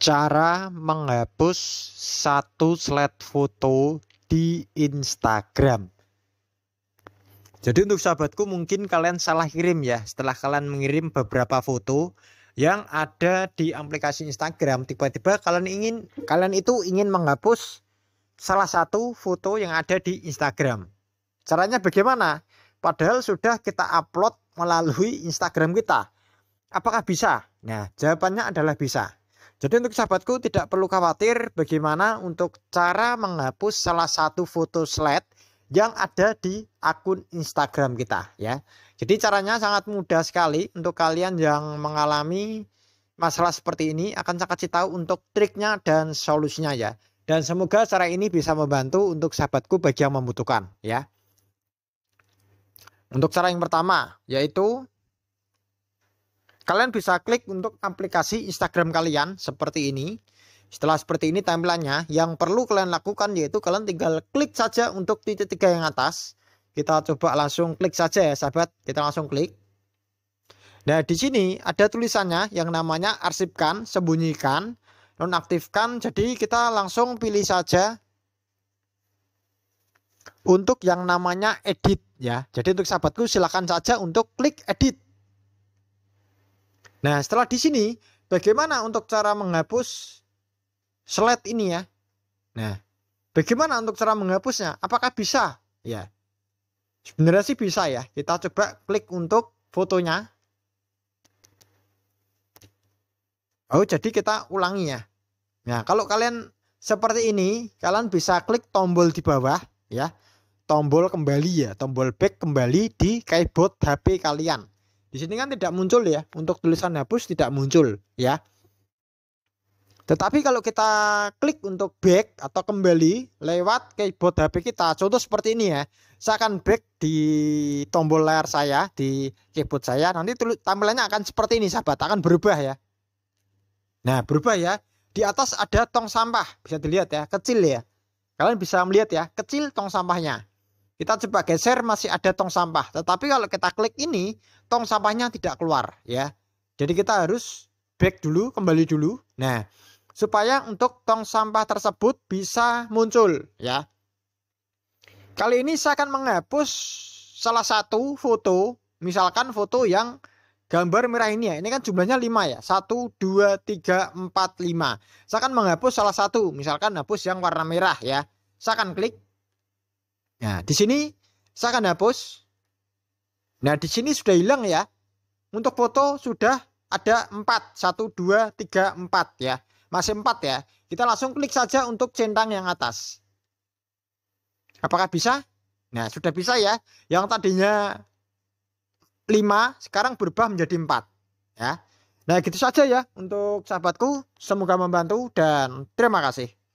cara menghapus satu slide foto di Instagram. Jadi untuk sahabatku mungkin kalian salah kirim ya setelah kalian mengirim beberapa foto yang ada di aplikasi Instagram tiba-tiba kalian ingin kalian itu ingin menghapus salah satu foto yang ada di Instagram. Caranya bagaimana? Padahal sudah kita upload melalui Instagram kita. Apakah bisa? Nah, jawabannya adalah bisa. Jadi untuk sahabatku tidak perlu khawatir bagaimana untuk cara menghapus salah satu foto slide yang ada di akun Instagram kita ya. Jadi caranya sangat mudah sekali untuk kalian yang mengalami masalah seperti ini akan saya kasih tahu untuk triknya dan solusinya ya. Dan semoga cara ini bisa membantu untuk sahabatku bagi yang membutuhkan ya. Untuk cara yang pertama yaitu Kalian bisa klik untuk aplikasi Instagram kalian seperti ini. Setelah seperti ini tampilannya, yang perlu kalian lakukan yaitu kalian tinggal klik saja untuk titik tiga yang atas. Kita coba langsung klik saja ya sahabat, kita langsung klik. Nah, di sini ada tulisannya yang namanya arsipkan, sembunyikan, nonaktifkan. Jadi kita langsung pilih saja untuk yang namanya edit ya. Jadi untuk sahabatku silahkan saja untuk klik edit. Nah, setelah di sini, bagaimana untuk cara menghapus slide ini ya? Nah, bagaimana untuk cara menghapusnya? Apakah bisa? Ya, sebenarnya sih bisa ya. Kita coba klik untuk fotonya. Oh, jadi kita ulangi ya. Nah, kalau kalian seperti ini, kalian bisa klik tombol di bawah ya. Tombol kembali ya, tombol back kembali di keyboard HP kalian. Di sini kan tidak muncul ya, untuk tulisan hapus tidak muncul ya. Tetapi kalau kita klik untuk back atau kembali lewat keyboard HP kita, contoh seperti ini ya. Saya akan back di tombol layar saya, di keyboard saya. Nanti tampilannya akan seperti ini sahabat, akan berubah ya. Nah berubah ya. Di atas ada tong sampah, bisa dilihat ya, kecil ya. Kalian bisa melihat ya, kecil tong sampahnya. Kita coba geser masih ada tong sampah. Tetapi kalau kita klik ini, tong sampahnya tidak keluar ya. Jadi kita harus back dulu, kembali dulu. Nah, supaya untuk tong sampah tersebut bisa muncul ya. Kali ini saya akan menghapus salah satu foto, misalkan foto yang gambar merah ini ya. Ini kan jumlahnya 5 ya. 1 2 3 4 5. Saya akan menghapus salah satu, misalkan hapus yang warna merah ya. Saya akan klik Nah, di sini saya akan hapus. Nah, di sini sudah hilang ya. Untuk foto sudah ada 4, 1, 2, 3, 4 ya. Masih 4 ya. Kita langsung klik saja untuk centang yang atas. Apakah bisa? Nah, sudah bisa ya. Yang tadinya 5 sekarang berubah menjadi 4 ya. Nah, gitu saja ya untuk sahabatku. Semoga membantu dan terima kasih.